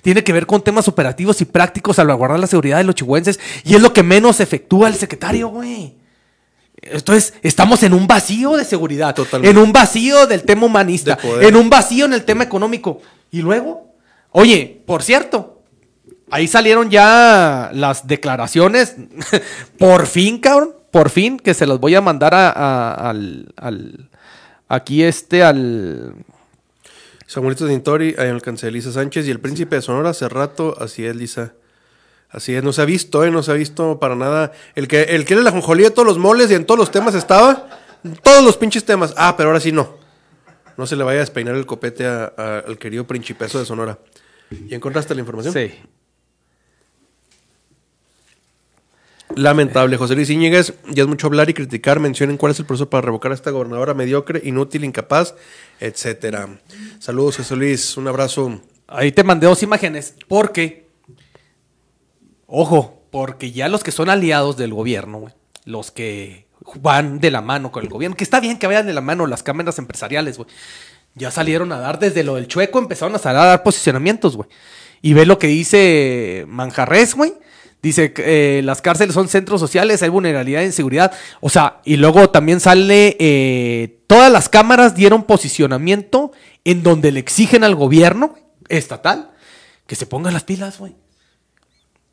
Tiene que ver con temas operativos y prácticos, salvaguardar la seguridad de los chihuenses. Y es lo que menos efectúa el secretario, güey. Entonces, estamos en un vacío de seguridad. Totalmente. En un vacío del tema humanista. en un vacío en el tema económico. Y luego, Oye, por cierto, ahí salieron ya las declaraciones. por fin, cabrón. Por fin, que se las voy a mandar a, al, Aquí este, al. Samuelito Tintori, ahí alcancé Sánchez y el príncipe de Sonora hace rato, así es, Lisa. Así es, no se ha visto, ¿eh? no se ha visto para nada. El que, el que era la de todos los moles y en todos los temas estaba, todos los pinches temas. Ah, pero ahora sí no. No se le vaya a despeinar el copete al querido principeso de Sonora. ¿Y encontraste la información? Sí. Lamentable, José Luis Íñiguez, ya es mucho hablar y criticar, mencionen cuál es el proceso para revocar a esta gobernadora mediocre, inútil, incapaz, etcétera. Saludos, José Luis, un abrazo. Ahí te mandé dos imágenes, ¿Por qué? ojo, porque ya los que son aliados del gobierno, los que van de la mano con el gobierno, que está bien que vayan de la mano las cámaras empresariales, güey. Ya salieron a dar, desde lo del chueco empezaron a salir a dar posicionamientos, güey. Y ve lo que dice Manjarres, güey. Dice, que eh, las cárceles son centros sociales, hay vulnerabilidad e inseguridad. O sea, y luego también sale, eh, todas las cámaras dieron posicionamiento en donde le exigen al gobierno estatal que se pongan las pilas, güey.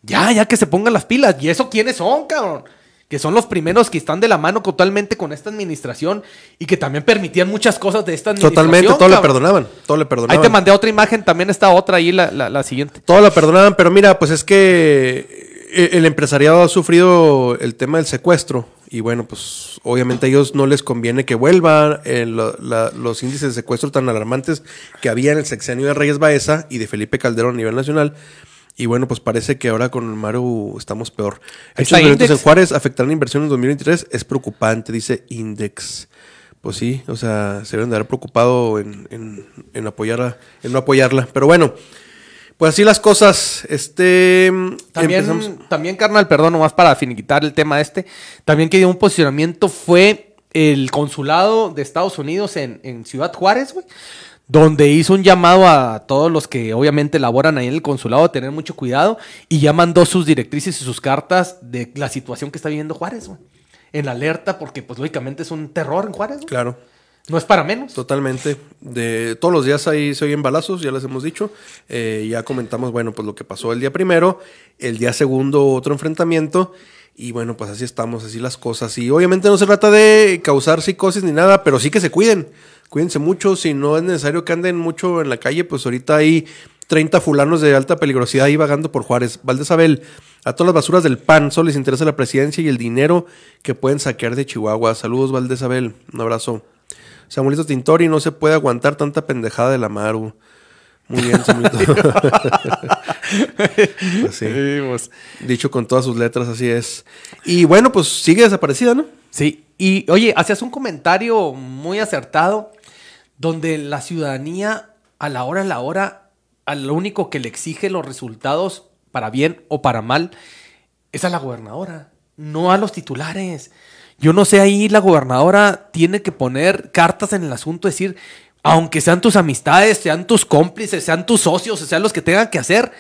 Ya, ya que se pongan las pilas. ¿Y eso quiénes son, cabrón? que son los primeros que están de la mano totalmente con esta administración y que también permitían muchas cosas de esta administración. Totalmente, todo le perdonaban, todo le perdonaban. Ahí te mandé otra imagen, también está otra ahí, la, siguiente. Todo la perdonaban, pero mira, pues es que eh, el empresariado ha sufrido el tema del secuestro y bueno, pues obviamente a ellos no les conviene que vuelvan eh, los índices de secuestro tan alarmantes que había en el sexenio de Reyes Baeza y de Felipe Calderón a nivel nacional. Y bueno, pues parece que ahora con el Maru estamos peor. Hechos violentos en Juárez afectarán inversión en 2023. Es preocupante, dice Index. Pues sí, o sea, se deben de preocupado en, en, en apoyarla, en no apoyarla. Pero bueno, pues así las cosas. Este. Mm, también, también carnal, perdón, nomás para finiquitar el tema este. También que dio un posicionamiento fue el consulado de Estados Unidos en, en Ciudad Juárez, güey donde hizo un llamado a todos los que obviamente laboran ahí en el consulado a tener mucho cuidado y ya mandó sus directrices y sus cartas de la situación que está viviendo Juárez, En la alerta, porque pues lógicamente es un terror en Juárez. Claro. No es para menos. Totalmente. De, todos los días ahí se oyen balazos, ya les hemos dicho. Eh, ya comentamos, bueno, pues lo que pasó el día primero, el día segundo otro enfrentamiento. Y bueno, pues así estamos, así las cosas. Y obviamente no se trata de causar psicosis ni nada, pero sí que se cuiden cuídense mucho, si no es necesario que anden mucho en la calle, pues ahorita hay 30 fulanos de alta peligrosidad ahí vagando por Juárez. Abel a todas las basuras del PAN, solo les interesa la presidencia y el dinero que pueden saquear de Chihuahua. Saludos, Abel, un abrazo. Samuelito Tintori, no se puede aguantar tanta pendejada de la Maru. Muy bien, Samuelito. Así. Pues Dicho con todas sus letras, así es. Y bueno, pues sigue desaparecida, ¿no? Sí. Y oye, hacías un comentario muy acertado donde la ciudadanía a la hora a la hora, a lo único que le exige los resultados, para bien o para mal, es a la gobernadora, no a los titulares. Yo no sé, ahí la gobernadora tiene que poner cartas en el asunto, decir, aunque sean tus amistades, sean tus cómplices, sean tus socios, sean los que tengan que hacer,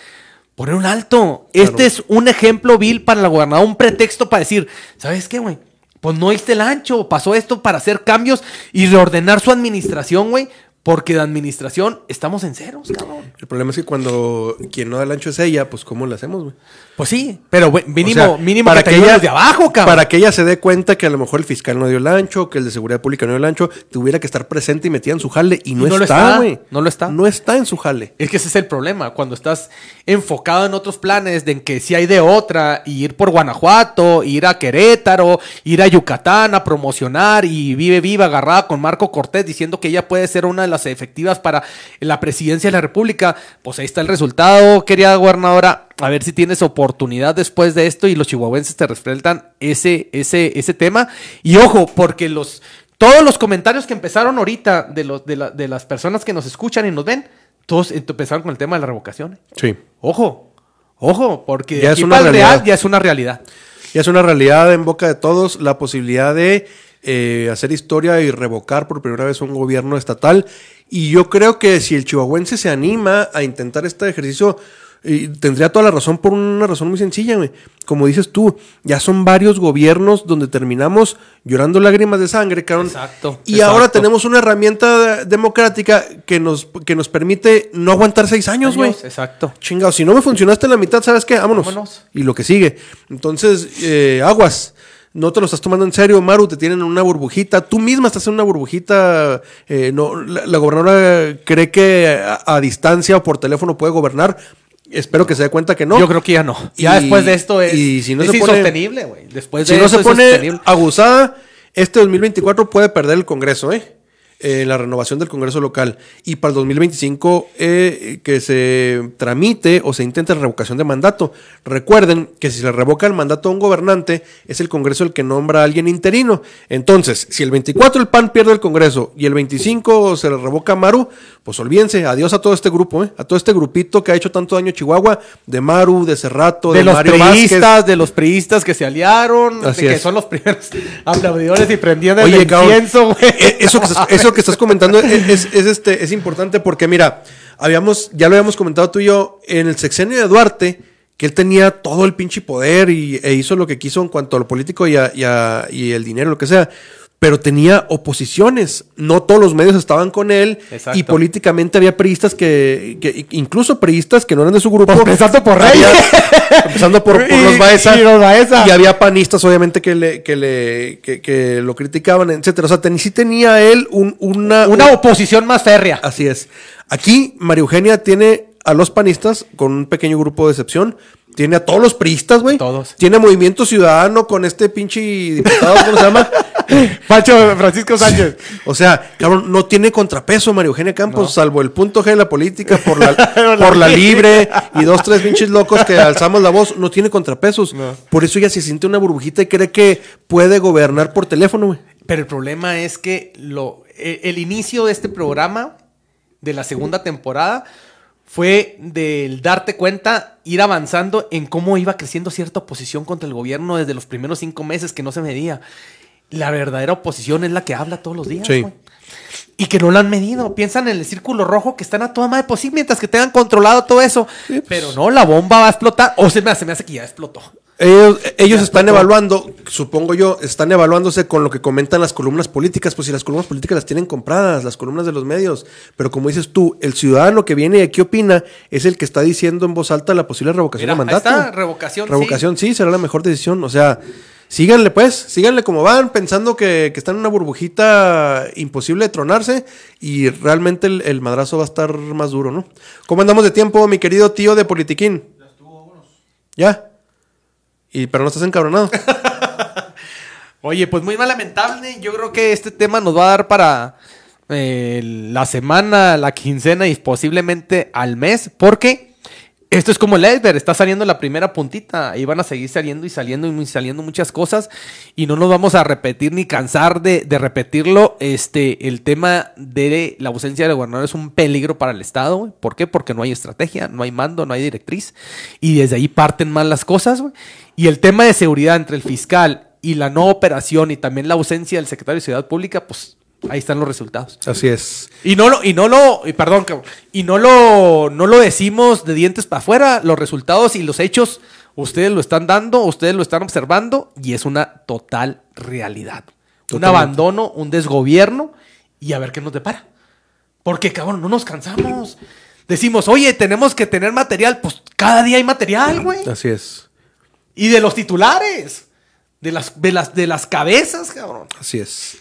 poner un alto. Este es un ejemplo vil para la gobernadora, un pretexto para decir, ¿sabes qué, güey? pues no hice el ancho. Pasó esto para hacer cambios y reordenar su administración, güey. Porque de administración estamos en ceros, cabrón. El problema es que cuando quien no da el ancho es ella, pues ¿cómo la hacemos, güey? Pues sí, pero mínimo, para que, ella, de abajo, Para que ella se dé cuenta que a lo mejor el fiscal no dio el ancho, que el de seguridad pública no dio el ancho, tuviera que estar presente y metida en su jale y no, está, güey. No lo está. No está en su jale. Es que ese es el problema. Cuando estás enfocado en otros planes, de en que si hay de otra, y ir por Guanajuato, ir a Querétaro, ir a Yucatán a promocionar y vive viva agarrada con Marco Cortés diciendo que ella puede ser una de las efectivas para la presidencia de la República, pues ahí está el resultado, querida gobernadora a ver si tienes oportunidad después de esto y los chihuahuenses te respetan ese, ese, ese tema. Y ojo, porque los, todos los comentarios que empezaron ahorita de, los, de, las personas que nos escuchan y nos ven, todos empezaron con el tema de la revocación. Sí. Ojo, ojo, porque ya, es una, realidad. ya es una realidad. Ya es una realidad en boca de todos la posibilidad de eh, hacer historia y revocar por primera vez un gobierno estatal. Y yo creo que si el chihuahuense se anima a intentar este ejercicio, y tendría toda la razón por una razón muy sencilla, güey. Como dices tú, ya son varios gobiernos donde terminamos llorando lágrimas de sangre, cabrón. Exacto. Y ahora tenemos una herramienta democrática que nos, que nos permite no aguantar seis años, güey. Exacto. Chingado, si no me funcionaste en la mitad, ¿sabes qué? Vámonos. Y lo que sigue. Entonces, eh, aguas no te lo estás tomando en serio, Maru, te tienen en una burbujita, tú misma estás en una burbujita, eh, no, la, gobernadora cree que a, distancia o por teléfono puede gobernar, Espero que se dé cuenta que no. Yo creo que ya no. Ya después de esto es, y si no insostenible, güey. Después si no se pone abusada, este 2024 puede perder el Congreso, ¿eh? en eh, la renovación del Congreso local y para el 2025 eh, que se tramite o se intente la revocación de mandato. Recuerden que si se le revoca el mandato a un gobernante, es el Congreso el que nombra a alguien interino. Entonces, si el 24 el PAN pierde el Congreso y el 25 se le revoca a Maru, pues olvídense, adiós a todo este grupo, eh, a todo este grupito que ha hecho tanto daño a Chihuahua, de Maru, de Cerrato, de, de los priistas, de los priistas que se aliaron, que son los primeros aplaudidores y prendían el Oye, Eso, eso que estás comentando es, este, es importante porque, mira, habíamos, ya lo habíamos comentado tú y yo, en el sexenio de Duarte, que él tenía todo el pinche poder y, e hizo lo que quiso en cuanto a lo político y, y, a, y el dinero, lo que sea pero tenía oposiciones. No todos los medios estaban con él y políticamente había periodistas que, incluso periodistas que no eran de su grupo. Pues empezando por Reyes. empezando por, los, Baezas y había panistas, obviamente, que le, que le, que, lo criticaban, etcétera. O sea, ni sí tenía él un, una. Una oposición más férrea. Así es. Aquí, María Eugenia tiene a los panistas con un pequeño grupo de excepción tiene a todos los priistas, güey. Todos. Tiene Movimiento Ciudadano con este pinche diputado, ¿cómo se llama? Pacho Francisco Sánchez. O sea, cabrón, no tiene contrapeso Mario Eugenia Campos, salvo el punto G de la política por la, por la libre y dos, tres pinches locos que alzamos la voz. No tiene contrapesos. Por eso ya se siente una burbujita y cree que puede gobernar por teléfono, güey. Pero el problema es que lo, e, el inicio de este programa, de la segunda temporada, fue del darte cuenta, ir avanzando en cómo iba creciendo cierta oposición contra el gobierno desde los primeros cinco meses que no se medía. La verdadera oposición es la que habla todos los días. Y que no la han medido. Piensan en el círculo rojo que están a toda madre. posible pues mientras que tengan controlado todo eso. Pues. Pero no, la bomba va a explotar. O se me hace que ya explotó. Ellos, eh, están evaluando, supongo yo, están evaluándose con lo que comentan las columnas políticas, pues si las columnas políticas las tienen compradas, las columnas de los medios, pero como dices tú, el ciudadano que viene y aquí opina es el que está diciendo en voz alta la posible revocación de mandato. revocación. Revocación, sí. será la mejor decisión, o sea, síganle pues, síganle como van, pensando que, están en una burbujita imposible de tronarse y realmente el, madrazo va a estar más duro, ¿no? ¿Cómo andamos de tiempo, mi querido tío de Politiquín? ¿Ya? Y, pero no estás encabronado. Oye, pues muy lamentable. Yo creo que este tema nos va a dar para eh, la semana, la quincena y posiblemente al mes. ¿Por Porque esto es como el iceberg, está saliendo la primera puntita y van a seguir saliendo y saliendo y saliendo muchas cosas y no nos vamos a repetir ni cansar de, repetirlo. Este, el tema de la ausencia del gobernador es un peligro para el Estado, ¿por qué? Porque no hay estrategia, no hay mando, no hay directriz y desde ahí parten mal las cosas. Y el tema de seguridad entre el fiscal y la no operación y también la ausencia del secretario de Ciudad Pública, pues ahí están los resultados. Así es. Y no lo, y no lo, perdón, y no lo, no lo decimos de dientes para afuera, los resultados y los hechos, ustedes lo están dando, ustedes lo están observando y es una total realidad. Un abandono, un desgobierno y a ver qué nos depara. Porque, cabrón, no nos cansamos. Decimos, oye, tenemos que tener material. Pues cada día hay material, güey. Así es. Y de los titulares. De las, de de las cabezas, cabrón. Así es.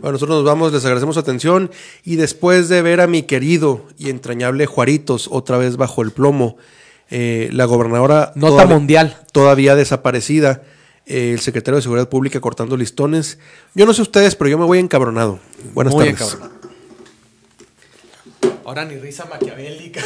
Bueno, nosotros nos vamos, les agradecemos su atención y después de ver a mi querido y entrañable Juaritos otra vez bajo el plomo, eh, la gobernadora... Nota mundial. Todavía desaparecida, eh, el secretario de Seguridad Pública cortando listones. Yo no sé ustedes, pero yo me voy encabronado. Buenas Muy tardes. Ahora ni risa maquiavélica.